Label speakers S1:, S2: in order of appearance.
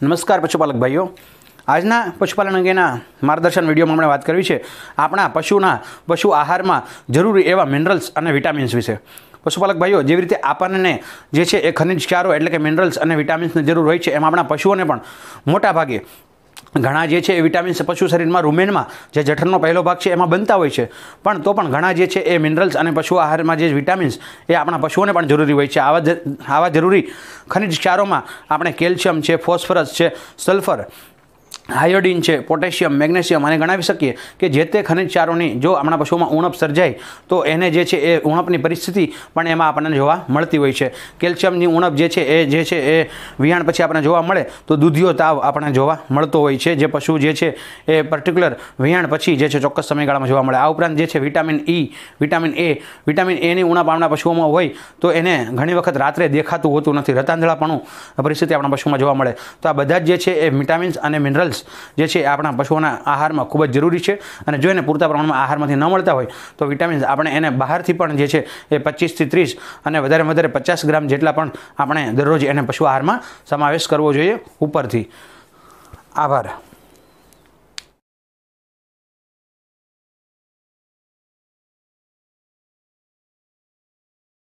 S1: નમસ્કાર પશુપાલક ભાઈઓ આજના પશુપાલન અંગેના માર્ગદર્શન વિડીયોમાં આપણે વાત કરવી છે આપણા પશુના પશુ આહારમાં જરૂરી એવા મિનરલ્સ અને વિટામિન્સ વિશે પશુપાલક ભાઈઓ જેવી રીતે આપણને જે છે એ ખનિજ ક્ષારો એટલે કે મિનરલ્સ અને વિટામિન્સની જરૂર હોય છે એમ આપણા પશુઓને પણ મોટાભાગે ઘણા જે છે એ વિટામિન્સ પશુ શરીરમાં રૂમેનમાં જે જઠરનો પહેલો ભાગ છે એમાં બનતા હોય છે પણ તો પણ ઘણા જે છે એ મિનરલ્સ અને પશુ આહારમાં જે વિટામિન્સ એ આપણા પશુઓને પણ જરૂરી હોય છે આવા આવા જરૂરી ખનિજ ક્ષારોમાં આપણે કેલ્શિયમ છે ફોસ્ફરસ છે સલ્ફર આયોડિન છે પોટેશિયમ મેગ્નેશિયમ અને ગણાવી શકીએ કે જે તે ચારોની જો આપણા પશુઓમાં ઉણપ સર્જાય તો એને જે છે એ ઉણપની પરિસ્થિતિ પણ એમાં આપણને જોવા મળતી હોય છે કેલ્શિયમની ઉણપ જે છે એ જે છે એ વિયાણ પછી આપણને જોવા મળે તો દૂધિયો તાવ આપણને જોવા મળતો હોય છે જે પશુ જે છે એ પર્ટિક્યુલર વિયાણ પછી જે છે ચોક્કસ સમયગાળામાં જોવા મળે આ ઉપરાંત જે છે vitamin E e, vitamin A vitamin એની ઉણપ આપણા પશુઓમાં હોય તો એને ઘણી વખત રાત્રે દેખાતું હોતું નથી રતાંધળાપણું પરિસ્થિતિ આપણા પશુમાં જોવા મળે તો આ બધા જ જે છે એ વિટામિન્સ અને મિનરલ્સ જે છે આપણા પશુઓના આહારમાં ખૂબ જ જરૂરી છે અને જો એને પૂરતા પ્રમાણમાં આહારમાંથી ન મળતા હોય તો વિટામિન્સ આપણે એને બહારથી પણ જે છે એ પચીસથી ત્રીસ અને વધારે વધારે પચાસ ગ્રામ જેટલા પણ આપણે દરરોજ એને પશુ આહારમાં સમાવેશ કરવો જોઈએ ઉપરથી આભાર